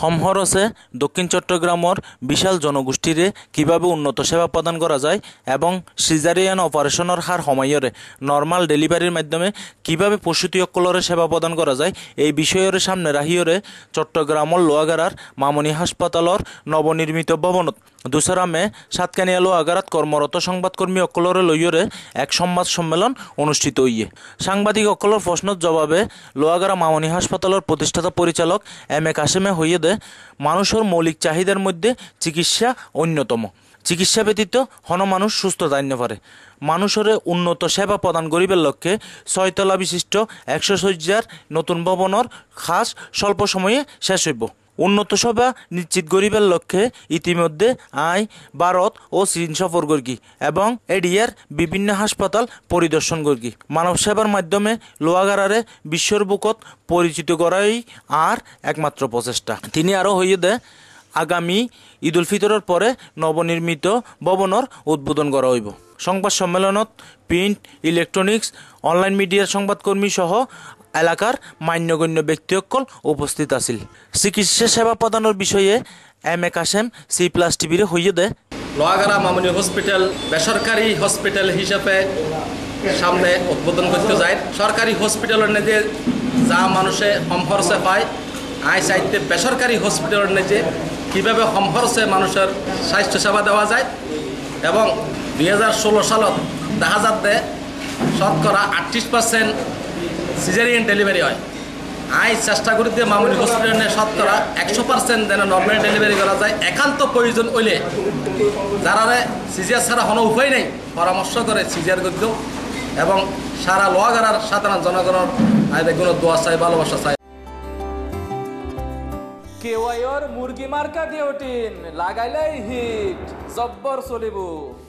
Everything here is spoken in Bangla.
হমহরসে দক্ষিণ চট্টগ্রামর বিশাল জনগোষ্ঠীরে কিভাবে উন্নত সেবা প্রদান করা যায় এবং সিজারিয়ান অপারেশনের হার সময়রে নর্মাল ডেলিভারির মাধ্যমে কিভাবে পশুতিয়কলরে সেবা প্রদান করা যায় এই বিষয়ের সামনে রাহিয়রে চট্টগ্রামর লোয়াগারার মামনি হাসপাতালর নবনির্মিত ভবনত দুসরা মে সাতকানিয়া লোয়াগারাত কর্মরত সংবাদকর্মী অকলরে লইয়রে এক সংবাদ সম্মেলন অনুষ্ঠিত হইয়ে সাংবাদিক অকলর প্রশ্নের জবাবে লোয়াগারা মামনি হাসপাতালের প্রতিষ্ঠাতা পরিচালক এম এ কাশেমে হইয়ে মতে মানুষের মৌলিক চাহিদার মধ্যে চিকিৎসা অন্যতম চিকিৎসা ব্যতীত হন মানুষ সুস্থ জান্য পারে মানুষের উন্নত সেবা প্রদান করিবার লক্ষ্যে ছয়তলা বিশিষ্ট একশো শয্যার নতুন ভবনের খাস স্বল্প সময়ে শেষ হইব উন্নত সভা নিশ্চিত গরিবের লক্ষ্যে ইতিমধ্যে আই ভারত ও চীন সফর করি এবং এডিয়ার বিভিন্ন হাসপাতাল পরিদর্শন করি মানব সেবার মাধ্যমে লোয়াগারারে বিশ্বর বুকত পরিচিত করাই আর একমাত্র প্রচেষ্টা তিনি আরও হইয়ে দে আগামী ঈদ উল ফিতরের পরে নবনির্মিত ভবনের উদ্বোধন করা হইব সংবাদ সম্মেলনত প্রিন্ট ইলেকট্রনিক্স অনলাইন মিডিয়ার সংবাদকর্মী সহ এলাকার মান্যগণ্য ব্যক্তিসকল উপস্থিত আছিল চিকিৎসা সেবা প্রদানের বিষয়ে M A Kashem C plus টিভির হইয়ে দে নোয়াগাড়া মামনি হসপিটাল বেসরকারি হসপিটাল হিসাবে সামনে উদ্বোধন করতে যায় সরকারি হসপিটালের নিজে যা মানুষে সম্পর্শে পায় আই সাইতে বেসরকারি হসপিটালের নিজে কীভাবে সম্পর্শে মানুষের সেবা দেওয়া যায় এবং দুই হাজার ষোলো সালত দেখা যাতে শতকরা আটত্রিশ পার্সেন্ট সিজারিয়ান ডেলিভারি হয় আই চেষ্টা করি দিয়ে মামুনি হসপিটালে সত্তরা একশো পার্সেন্ট যেন নর্মাল ডেলিভারি করা যায় একান্ত প্রয়োজন হইলে যারা সিজিয়ার ছাড়া কোনো উপায় নেই পরামর্শ করে সিজিয়ার করত এবং সারা লোহাগাড়ার সাধারণ জনগণের কোনো দোয়া চাই ভালোবাসা চাই কেওয়াইর মুরগি মার্কা দিওটিন লাগাইলাই হিট জব্বর চলিব